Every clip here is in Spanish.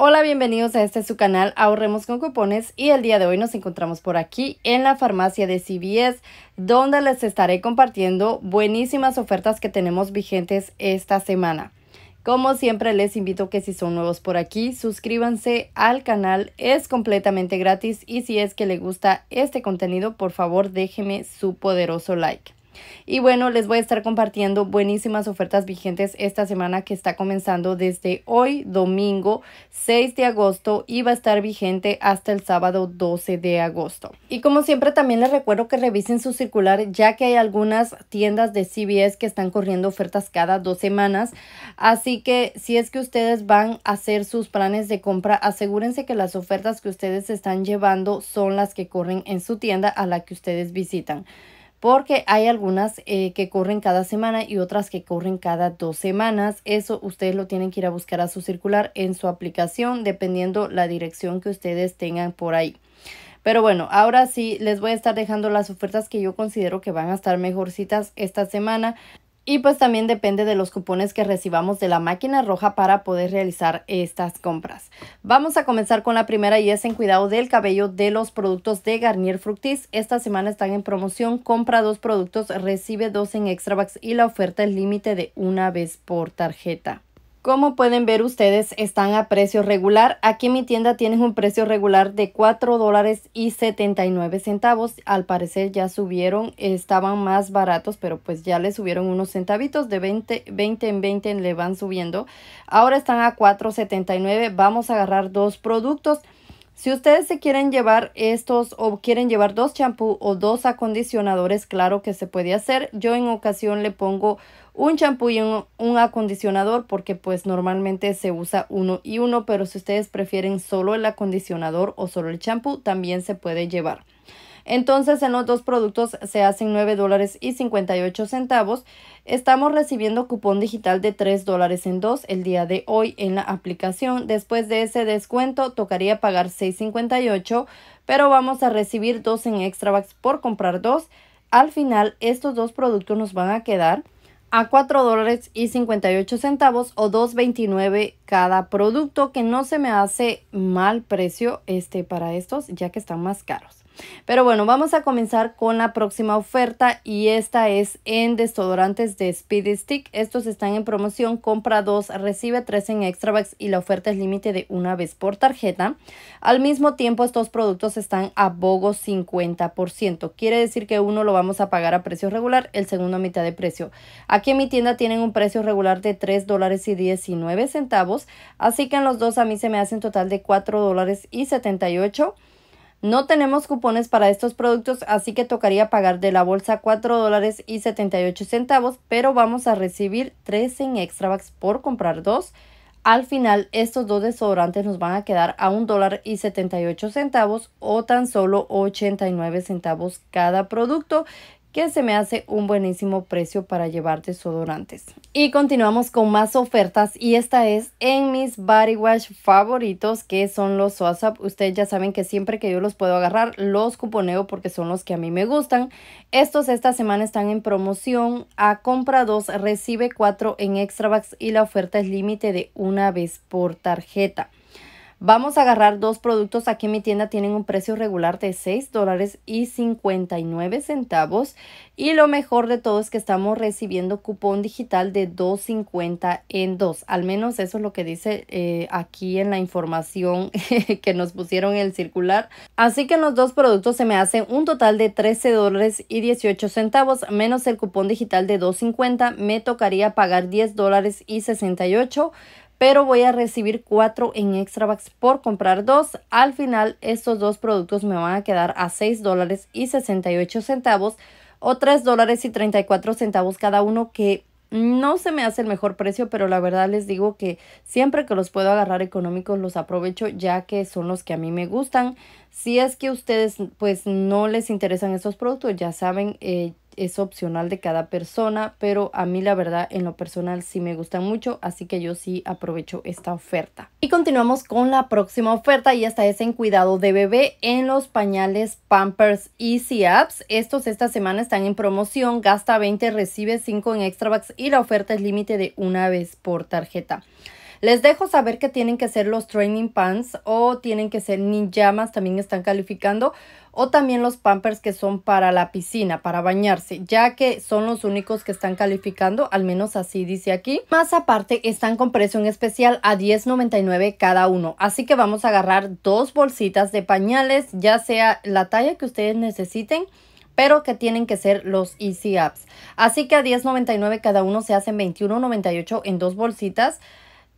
Hola, bienvenidos a este su canal Ahorremos con Cupones y el día de hoy nos encontramos por aquí en la farmacia de CVS donde les estaré compartiendo buenísimas ofertas que tenemos vigentes esta semana. Como siempre les invito que si son nuevos por aquí, suscríbanse al canal, es completamente gratis y si es que les gusta este contenido, por favor déjeme su poderoso like. Y bueno, les voy a estar compartiendo buenísimas ofertas vigentes esta semana que está comenzando desde hoy, domingo 6 de agosto y va a estar vigente hasta el sábado 12 de agosto. Y como siempre también les recuerdo que revisen su circular ya que hay algunas tiendas de CBS que están corriendo ofertas cada dos semanas. Así que si es que ustedes van a hacer sus planes de compra, asegúrense que las ofertas que ustedes están llevando son las que corren en su tienda a la que ustedes visitan porque hay algunas eh, que corren cada semana y otras que corren cada dos semanas. Eso ustedes lo tienen que ir a buscar a su circular en su aplicación, dependiendo la dirección que ustedes tengan por ahí. Pero bueno, ahora sí les voy a estar dejando las ofertas que yo considero que van a estar mejorcitas esta semana. Y pues también depende de los cupones que recibamos de la máquina roja para poder realizar estas compras. Vamos a comenzar con la primera y es en cuidado del cabello de los productos de Garnier Fructis. Esta semana están en promoción. Compra dos productos, recibe dos en extra bucks y la oferta es límite de una vez por tarjeta. Como pueden ver ustedes están a precio regular. Aquí en mi tienda tienen un precio regular de 4 dólares y 79 centavos. Al parecer ya subieron, estaban más baratos, pero pues ya le subieron unos centavitos de 20, 20 en 20 le van subiendo. Ahora están a 4.79. Vamos a agarrar dos productos. Si ustedes se quieren llevar estos o quieren llevar dos champú o dos acondicionadores, claro que se puede hacer. Yo en ocasión le pongo un champú y un, acondicionador porque pues normalmente se usa uno y uno, pero si ustedes prefieren solo el acondicionador o solo el champú, también se puede llevar. Entonces en los dos productos se hacen 9 dólares y 58 centavos. Estamos recibiendo cupón digital de 3 dólares en 2 el día de hoy en la aplicación. Después de ese descuento tocaría pagar 6.58, pero vamos a recibir dos en extra bucks por comprar dos. Al final estos dos productos nos van a quedar a 4 dólares y 58 centavos o 2.29 cada producto que no se me hace mal precio este para estos ya que están más caros. Pero bueno, vamos a comenzar con la próxima oferta y esta es en desodorantes de Speed Stick. Estos están en promoción, compra 2, recibe 3 en Extra Bags y la oferta es límite de una vez por tarjeta. Al mismo tiempo, estos productos están a bogo 50%. Quiere decir que uno lo vamos a pagar a precio regular, el segundo a mitad de precio. Aquí en mi tienda tienen un precio regular de $3.19. dólares y centavos, así que en los dos a mí se me hacen total de $4.78. dólares y no tenemos cupones para estos productos, así que tocaría pagar de la bolsa 4 dólares y 78 centavos, pero vamos a recibir 3 en extra bucks por comprar dos. Al final, estos dos desodorantes nos van a quedar a 1 dólar y 78 centavos o tan solo 89 centavos cada producto que se me hace un buenísimo precio para llevar desodorantes. Y continuamos con más ofertas y esta es en mis body wash favoritos que son los WhatsApp. Ustedes ya saben que siempre que yo los puedo agarrar los cuponeo porque son los que a mí me gustan. Estos esta semana están en promoción a compra 2 recibe 4 en extra bucks y la oferta es límite de una vez por tarjeta. Vamos a agarrar dos productos. Aquí en mi tienda tienen un precio regular de $6.59 dólares y centavos. Y lo mejor de todo es que estamos recibiendo cupón digital de 2.50 en dos Al menos eso es lo que dice eh, aquí en la información que nos pusieron en el circular. Así que en los dos productos se me hace un total de $13.18 dólares y centavos. Menos el cupón digital de 2.50 me tocaría pagar 10 dólares y 68 pero voy a recibir cuatro en extra bucks por comprar dos. Al final, estos dos productos me van a quedar a $6.68 dólares y centavos o 3 dólares y centavos cada uno que no se me hace el mejor precio, pero la verdad les digo que siempre que los puedo agarrar económicos los aprovecho ya que son los que a mí me gustan. Si es que ustedes pues no les interesan estos productos, ya saben, eh, es opcional de cada persona, pero a mí la verdad en lo personal sí me gustan mucho, así que yo sí aprovecho esta oferta. Y continuamos con la próxima oferta y esta es en cuidado de bebé en los pañales Pampers Easy Apps. Estos esta semana están en promoción, gasta 20, recibe 5 en extra bucks y la oferta es límite de una vez por tarjeta. Les dejo saber que tienen que ser los training pants o tienen que ser ninjamas, también están calificando o también los pampers que son para la piscina, para bañarse, ya que son los únicos que están calificando, al menos así dice aquí. Más aparte, están con precio especial a $10.99 cada uno, así que vamos a agarrar dos bolsitas de pañales, ya sea la talla que ustedes necesiten pero que tienen que ser los Easy Apps. Así que a $10.99 cada uno se hacen $21.98 en dos bolsitas.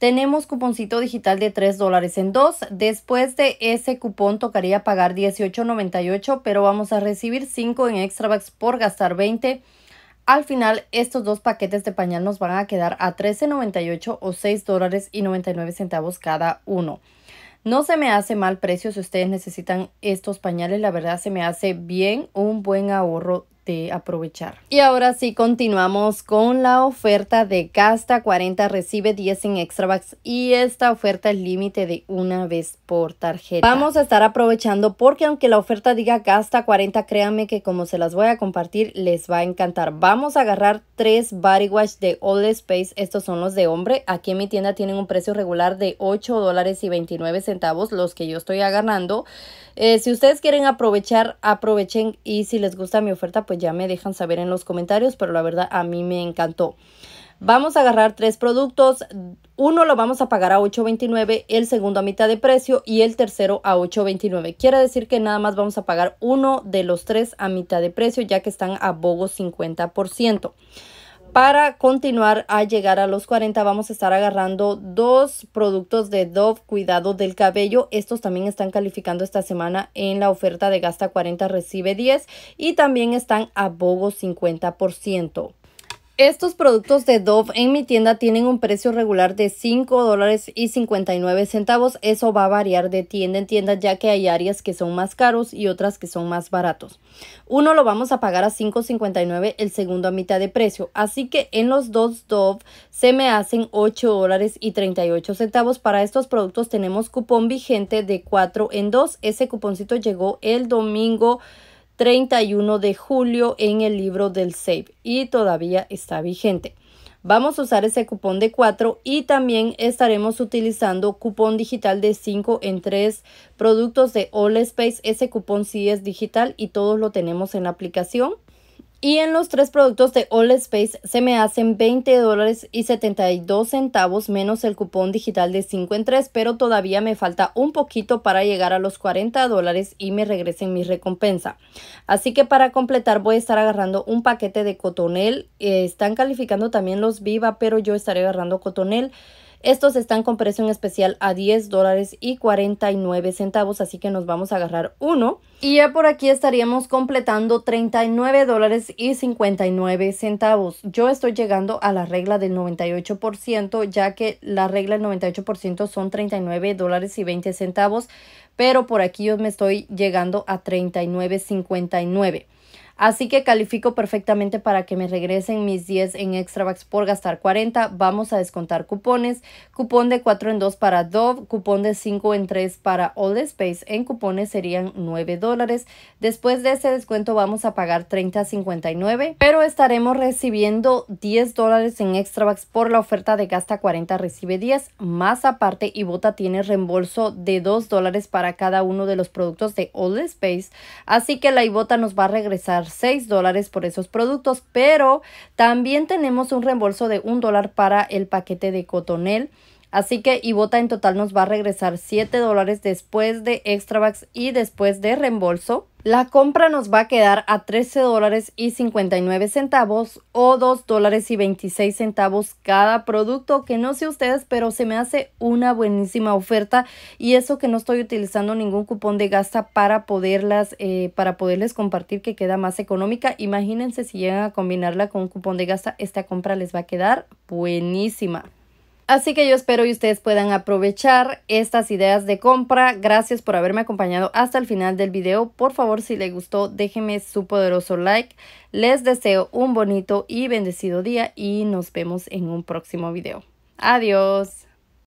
Tenemos cuponcito digital de 3 dólares en dos. Después de ese cupón tocaría pagar 18.98, pero vamos a recibir 5 en extra bucks por gastar 20. Al final, estos dos paquetes de pañal nos van a quedar a 13.98 o 6 dólares y 99 centavos cada uno. No se me hace mal precio si ustedes necesitan estos pañales, la verdad se me hace bien un buen ahorro de aprovechar. Y ahora sí, continuamos con la oferta de Gasta 40, recibe 10 en extra bucks... y esta oferta es límite de una vez por tarjeta. Vamos a estar aprovechando porque aunque la oferta diga Gasta 40, créanme que como se las voy a compartir, les va a encantar. Vamos a agarrar tres body wash de All Space, estos son los de hombre. Aquí en mi tienda tienen un precio regular de 8 dólares y 29 centavos, los que yo estoy agarrando. Eh, si ustedes quieren aprovechar, aprovechen y si les gusta mi oferta, pues ya me dejan saber en los comentarios, pero la verdad a mí me encantó. Vamos a agarrar tres productos, uno lo vamos a pagar a 8.29, el segundo a mitad de precio y el tercero a 8.29. Quiere decir que nada más vamos a pagar uno de los tres a mitad de precio ya que están a bogo 50%. Para continuar a llegar a los 40 vamos a estar agarrando dos productos de Dove Cuidado del Cabello. Estos también están calificando esta semana en la oferta de Gasta 40 Recibe 10 y también están a Bogo 50%. Estos productos de Dove en mi tienda tienen un precio regular de 5 dólares y 59 centavos. Eso va a variar de tienda en tienda ya que hay áreas que son más caros y otras que son más baratos. Uno lo vamos a pagar a 5.59, el segundo a mitad de precio. Así que en los dos Dove se me hacen 8 dólares y 38 centavos. Para estos productos tenemos cupón vigente de 4 en 2. Ese cuponcito llegó el domingo 31 de julio en el libro del SAVE y todavía está vigente. Vamos a usar ese cupón de 4 y también estaremos utilizando cupón digital de 5 en 3 productos de All Space. Ese cupón sí es digital y todos lo tenemos en la aplicación. Y en los tres productos de All Space se me hacen 20 dólares y 72 centavos menos el cupón digital de 5 en 3, pero todavía me falta un poquito para llegar a los 40 dólares y me regresen mi recompensa. Así que para completar voy a estar agarrando un paquete de cotonel. Eh, están calificando también los Viva, pero yo estaré agarrando cotonel. Estos están con precio en especial a 10 dólares y 49 centavos, así que nos vamos a agarrar uno. Y ya por aquí estaríamos completando 39 dólares y 59 centavos. Yo estoy llegando a la regla del 98%, ya que la regla del 98% son 39 dólares y 20 centavos, pero por aquí yo me estoy llegando a 39.59. Así que califico perfectamente para que me regresen mis 10 en Extravax por gastar 40. Vamos a descontar cupones. Cupón de 4 en 2 para Dove, cupón de 5 en 3 para All Space. En cupones serían 9 dólares. Después de ese descuento vamos a pagar 30.59, pero estaremos recibiendo 10 dólares en Extravax por la oferta de gasta 40 recibe 10. Más aparte, Ibota tiene reembolso de 2 dólares para cada uno de los productos de All Space. Así que la Ibota nos va a regresar 6 dólares por esos productos, pero también tenemos un reembolso de 1 dólar para el paquete de cotonel. Así que Ibota en total nos va a regresar 7 dólares después de extra Bucks y después de reembolso. La compra nos va a quedar a 13 dólares y 59 centavos o $2.26 dólares y 26 centavos cada producto, que no sé ustedes, pero se me hace una buenísima oferta y eso que no estoy utilizando ningún cupón de gasta para poderlas, eh, para poderles compartir que queda más económica. Imagínense si llegan a combinarla con un cupón de gasta, esta compra les va a quedar buenísima. Así que yo espero y ustedes puedan aprovechar estas ideas de compra. Gracias por haberme acompañado hasta el final del video. Por favor, si les gustó, déjenme su poderoso like. Les deseo un bonito y bendecido día y nos vemos en un próximo video. Adiós.